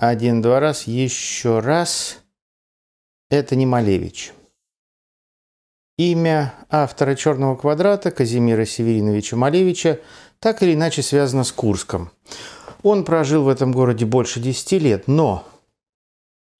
Один-два раз, еще раз. Это не Малевич. Имя автора «Черного квадрата» Казимира Севериновича Малевича так или иначе связано с Курском. Он прожил в этом городе больше 10 лет, но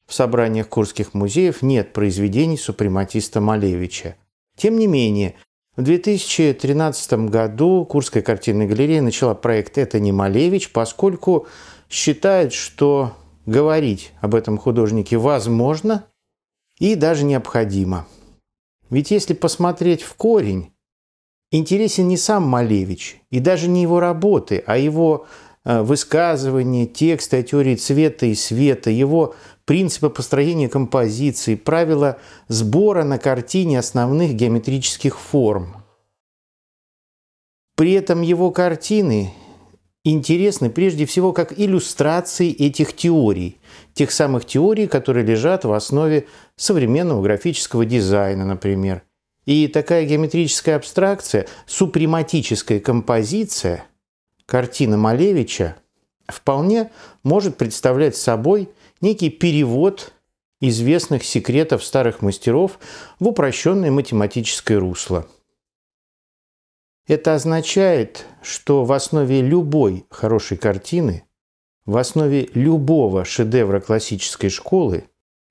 в собраниях курских музеев нет произведений супрематиста Малевича. Тем не менее, в 2013 году Курская картинная галерея начала проект «Это не Малевич», поскольку считает, что говорить об этом художнике возможно и даже необходимо. Ведь если посмотреть в корень, интересен не сам Малевич и даже не его работы, а его э, высказывания, тексты о теории цвета и света, его принципы построения композиции, правила сбора на картине основных геометрических форм. При этом его картины интересны прежде всего как иллюстрации этих теорий, тех самых теорий, которые лежат в основе современного графического дизайна, например. И такая геометрическая абстракция, супрематическая композиция, картина Малевича, вполне может представлять собой некий перевод известных секретов старых мастеров в упрощенное математическое русло – это означает, что в основе любой хорошей картины, в основе любого шедевра классической школы,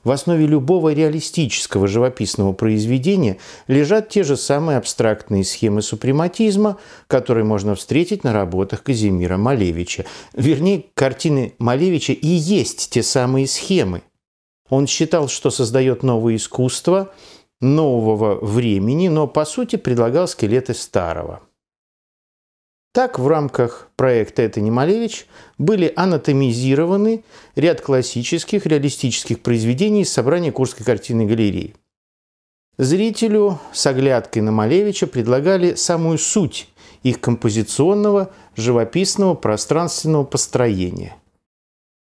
в основе любого реалистического живописного произведения лежат те же самые абстрактные схемы супрематизма, которые можно встретить на работах Казимира Малевича. Вернее, картины Малевича и есть те самые схемы. Он считал, что создает новое искусство нового времени, но по сути предлагал скелеты старого – так, в рамках проекта «Это не Малевич» были анатомизированы ряд классических реалистических произведений из собрания Курской картинной галереи. Зрителю с оглядкой на Малевича предлагали самую суть их композиционного, живописного, пространственного построения.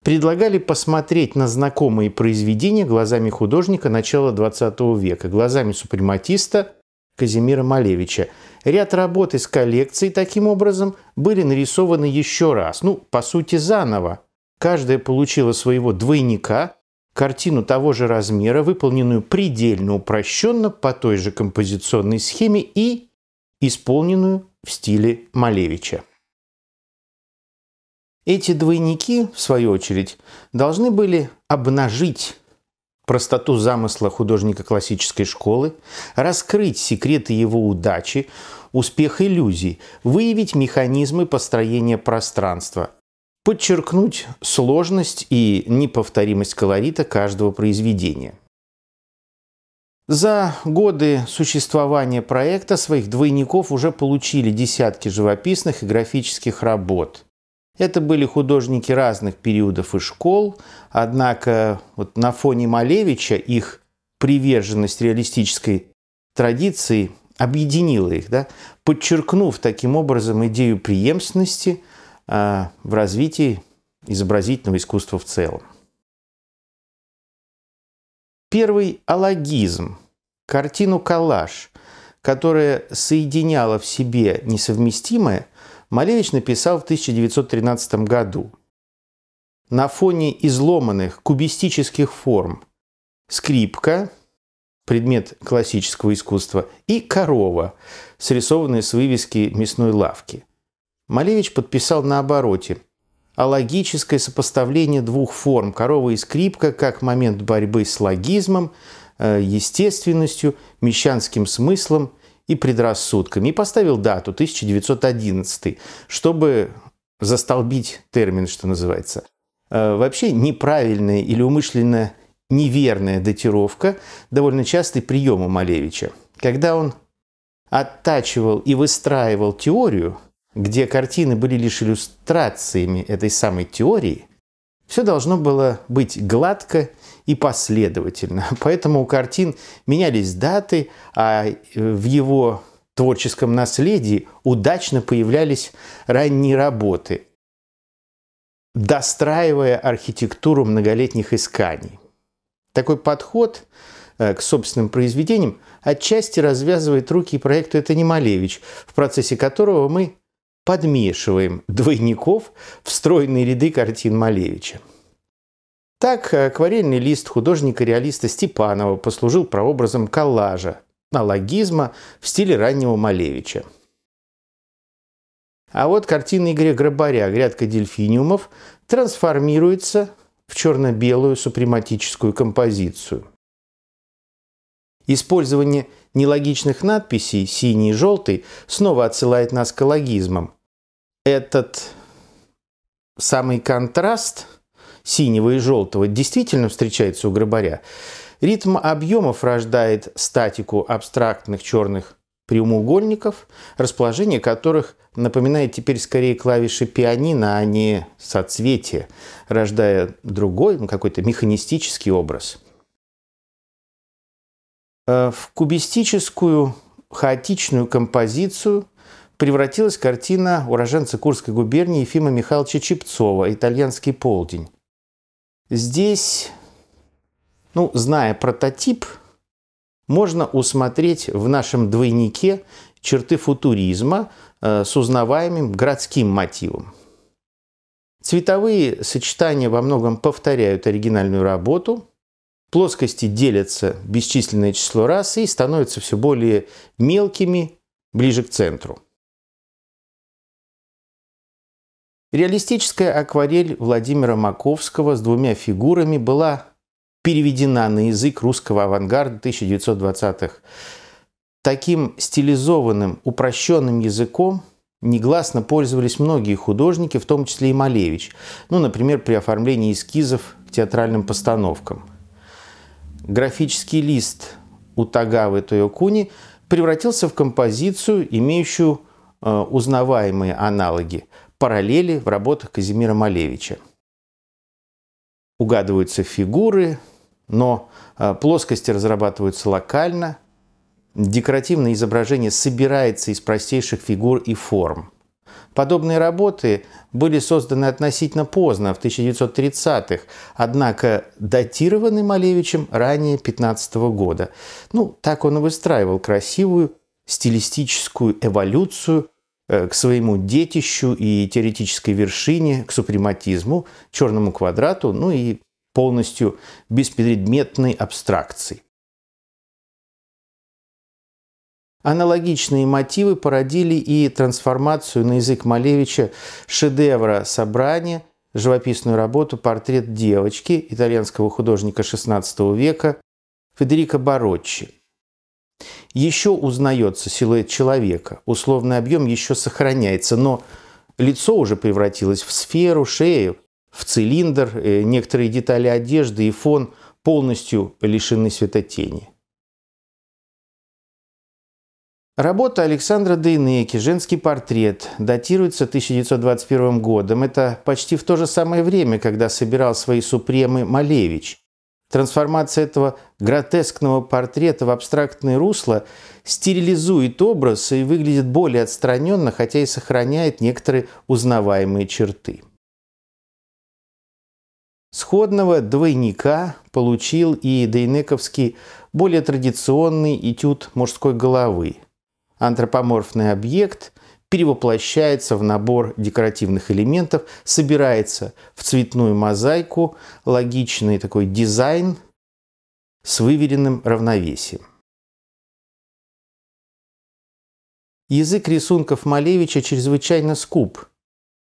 Предлагали посмотреть на знакомые произведения глазами художника начала XX века, глазами супрематиста, Казимира Малевича. Ряд работ из коллекции таким образом были нарисованы еще раз, ну, по сути, заново. Каждая получила своего двойника, картину того же размера, выполненную предельно упрощенно по той же композиционной схеме и исполненную в стиле Малевича. Эти двойники, в свою очередь, должны были обнажить простоту замысла художника классической школы, раскрыть секреты его удачи, успех иллюзий, выявить механизмы построения пространства, подчеркнуть сложность и неповторимость колорита каждого произведения. За годы существования проекта своих двойников уже получили десятки живописных и графических работ – это были художники разных периодов и школ, однако вот на фоне Малевича их приверженность реалистической традиции объединила их, да, подчеркнув таким образом идею преемственности э, в развитии изобразительного искусства в целом. Первый – алогизм, картину «Коллаж», которая соединяла в себе несовместимое – Малевич написал в 1913 году. На фоне изломанных кубистических форм скрипка, предмет классического искусства, и корова, срисованная с вывески мясной лавки. Малевич подписал на обороте а логическое сопоставление двух форм – корова и скрипка как момент борьбы с логизмом, э, естественностью, мещанским смыслом и предрассудками и поставил дату 1911, чтобы застолбить термин, что называется. Э, вообще неправильная или умышленно неверная датировка довольно частый прием у Малевича. Когда он оттачивал и выстраивал теорию, где картины были лишь иллюстрациями этой самой теории, все должно было быть гладко и последовательно. Поэтому у картин менялись даты, а э, в его творческом наследии удачно появлялись ранние работы, достраивая архитектуру многолетних исканий. Такой подход э, к собственным произведениям отчасти развязывает руки проекту «Это не Малевич», в процессе которого мы подмешиваем двойников в стройные ряды картин Малевича. Так э, акварельный лист художника-реалиста Степанова послужил прообразом коллажа, алогизма в стиле раннего Малевича. А вот картина Игоря Грабаря «Грядка дельфиниумов» трансформируется в черно-белую супрематическую композицию. Использование нелогичных надписей «синий» и «желтый» снова отсылает нас к логизмам. Этот самый контраст – синего и желтого действительно встречается у грабаря, ритм объемов рождает статику абстрактных черных прямоугольников, расположение которых напоминает теперь скорее клавиши пианино, а не соцветие, рождая другой, ну, какой-то механистический образ. Э, в кубистическую хаотичную композицию превратилась картина уроженца Курской губернии Ефима Михайловича Чепцова «Итальянский полдень», Здесь, ну, зная прототип, можно усмотреть в нашем двойнике черты футуризма э, с узнаваемым городским мотивом. Цветовые сочетания во многом повторяют оригинальную работу. Плоскости делятся бесчисленное число раз и становятся все более мелкими ближе к центру. Реалистическая акварель Владимира Маковского с двумя фигурами была переведена на язык русского авангарда 1920-х. Таким стилизованным, упрощенным языком негласно пользовались многие художники, в том числе и Малевич, ну, например, при оформлении эскизов к театральным постановкам. Графический лист у Тагавы Тойокуни превратился в композицию, имеющую э, узнаваемые аналоги – параллели в работах Казимира Малевича. Угадываются фигуры, но э, плоскости разрабатываются локально, декоративное изображение собирается из простейших фигур и форм. Подобные работы были созданы относительно поздно, в 1930-х, однако датированы Малевичем ранее 15 -го года. Ну, так он и выстраивал красивую стилистическую эволюцию – Э, к своему детищу и теоретической вершине, к супрематизму, черному квадрату, ну и полностью беспредметной абстракции. Аналогичные мотивы породили и трансформацию на язык Малевича шедевра собрания живописную работу «Портрет девочки» итальянского художника XVI века Федерико Бароччи. Еще узнается силуэт человека, условный объем еще сохраняется, но лицо уже превратилось в сферу, шею, в цилиндр, э, некоторые детали одежды и фон полностью лишены светотени. Работа Александра Дейнеки «Женский портрет» датируется 1921 годом. Это почти в то же самое время, когда собирал свои супремы Малевич. Трансформация этого гротескного портрета в абстрактное русло стерилизует образ и выглядит более отстраненно, хотя и сохраняет некоторые узнаваемые черты. Сходного двойника получил и дейнековский более традиционный этюд мужской головы. Антропоморфный объект – перевоплощается в набор декоративных элементов, собирается в цветную мозаику, логичный такой дизайн с выверенным равновесием. Язык рисунков Малевича чрезвычайно скуп.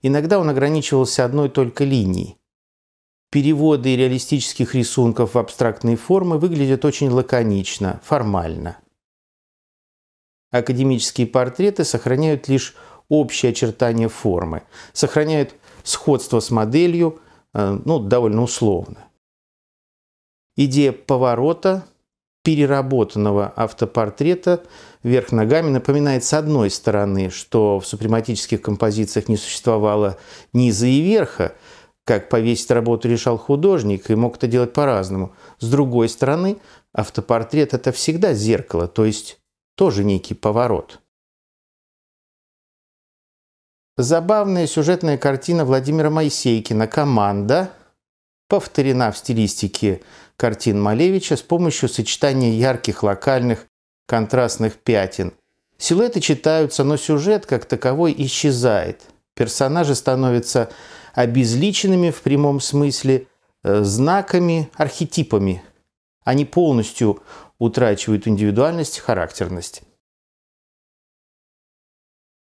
Иногда он ограничивался одной только линией. Переводы реалистических рисунков в абстрактные формы выглядят очень лаконично, формально – академические портреты сохраняют лишь общие очертания формы, сохраняют сходство с моделью, э, ну, довольно условно. Идея поворота переработанного автопортрета вверх ногами напоминает с одной стороны, что в супрематических композициях не существовало низа и верха, как повесить работу решал художник и мог это делать по-разному. С другой стороны, автопортрет – это всегда зеркало, то есть тоже некий поворот. Забавная сюжетная картина Владимира Моисейкина «Команда» повторена в стилистике картин Малевича с помощью сочетания ярких локальных контрастных пятен. Силуэты читаются, но сюжет как таковой исчезает. Персонажи становятся обезличенными в прямом смысле, э, знаками, архетипами. Они полностью утрачивают индивидуальность, характерность.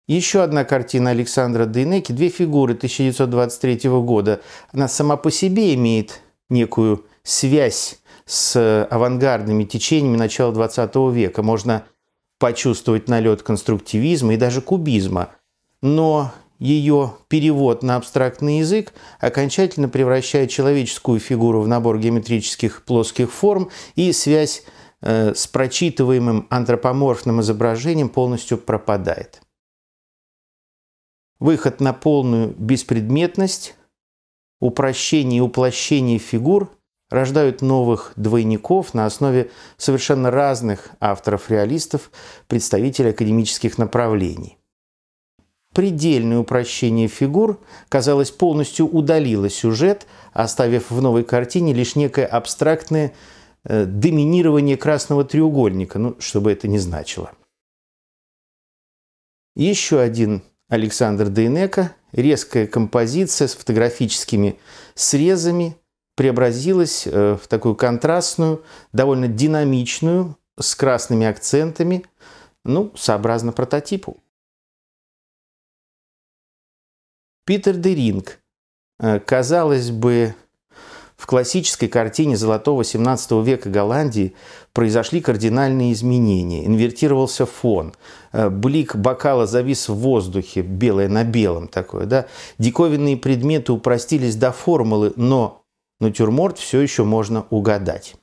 Еще одна картина Александра Дейнеки, две фигуры 1923 года. Она сама по себе имеет некую связь с авангардными течениями начала XX века. Можно почувствовать налет конструктивизма и даже кубизма. Но ее перевод на абстрактный язык окончательно превращает человеческую фигуру в набор геометрических плоских форм и связь Э, с прочитываемым антропоморфным изображением полностью пропадает. Выход на полную беспредметность, упрощение и уплощение фигур рождают новых двойников на основе совершенно разных авторов-реалистов, представителей академических направлений. Предельное упрощение фигур, казалось, полностью удалило сюжет, оставив в новой картине лишь некое абстрактное Э, доминирование красного треугольника, ну, что бы это ни значило. Еще один Александр Дейнека, резкая композиция с фотографическими срезами, преобразилась э, в такую контрастную, довольно динамичную, с красными акцентами, ну, сообразно прототипу. Питер Деринг. Э, казалось бы, в классической картине золотого 17 века Голландии произошли кардинальные изменения. Инвертировался фон, э, блик бокала завис в воздухе, белое на белом такое. Да? Диковинные предметы упростились до формулы, но натюрморт все еще можно угадать.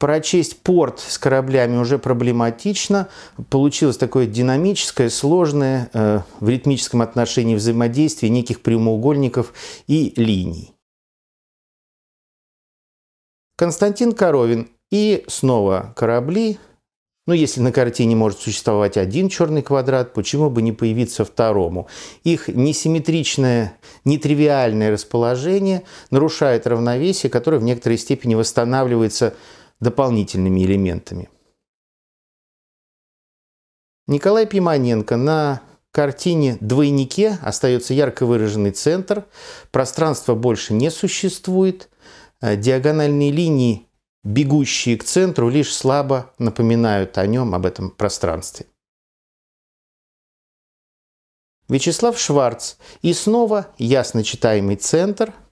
Прочесть порт с кораблями уже проблематично. Получилось такое динамическое, сложное э, в ритмическом отношении взаимодействие неких прямоугольников и линий. Константин Коровин. И снова корабли. Ну, если на картине может существовать один черный квадрат, почему бы не появиться второму? Их несимметричное, нетривиальное расположение нарушает равновесие, которое в некоторой степени восстанавливается дополнительными элементами. Николай Пиманенко на картине «Двойнике» остается ярко выраженный центр, пространства больше не существует, э, диагональные линии, бегущие к центру, лишь слабо напоминают о нем, об этом пространстве. Вячеслав Шварц. И снова ясно читаемый центр –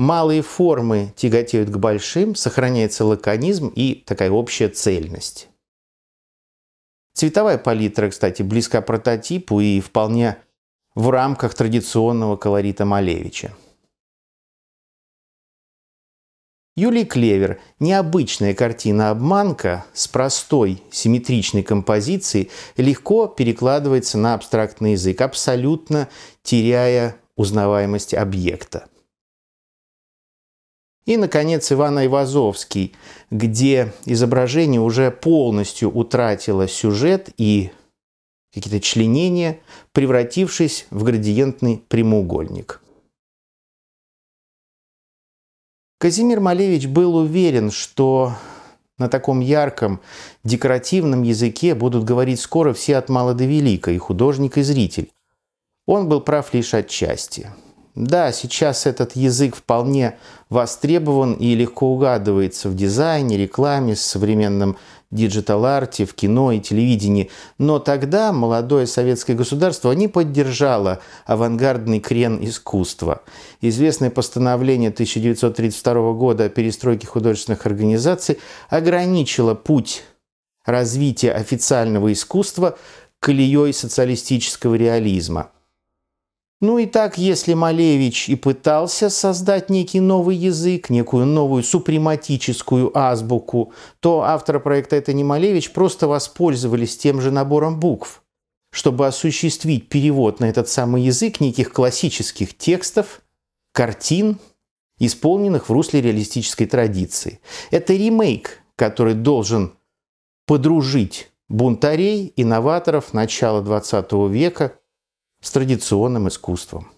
малые формы тяготеют к большим, сохраняется лаконизм и такая общая цельность. Цветовая палитра, кстати, близка прототипу и вполне в рамках традиционного колорита Малевича. Юлий Клевер. Необычная картина «Обманка» с простой симметричной композицией легко перекладывается на абстрактный язык, абсолютно теряя узнаваемость объекта. И, наконец, Иван Айвазовский, где изображение уже полностью утратило сюжет и какие-то членения, превратившись в градиентный прямоугольник. Казимир Малевич был уверен, что на таком ярком, декоративном языке будут говорить скоро все от мала до велика, и художник, и зритель. Он был прав лишь отчасти. Да, сейчас этот язык вполне востребован и легко угадывается в дизайне, рекламе, современном диджитал-арте, в кино и телевидении. Но тогда молодое советское государство не поддержало авангардный крен искусства. Известное постановление 1932 года о перестройке художественных организаций ограничило путь развития официального искусства колеей социалистического реализма – ну и так, если Малевич и пытался создать некий новый язык, некую новую супрематическую азбуку, то авторы проекта «Это не Малевич» просто воспользовались тем же набором букв, чтобы осуществить перевод на этот самый язык неких классических текстов, картин, исполненных в русле реалистической традиции. Это ремейк, который должен подружить бунтарей, инноваторов начала 20 века с традиционным искусством.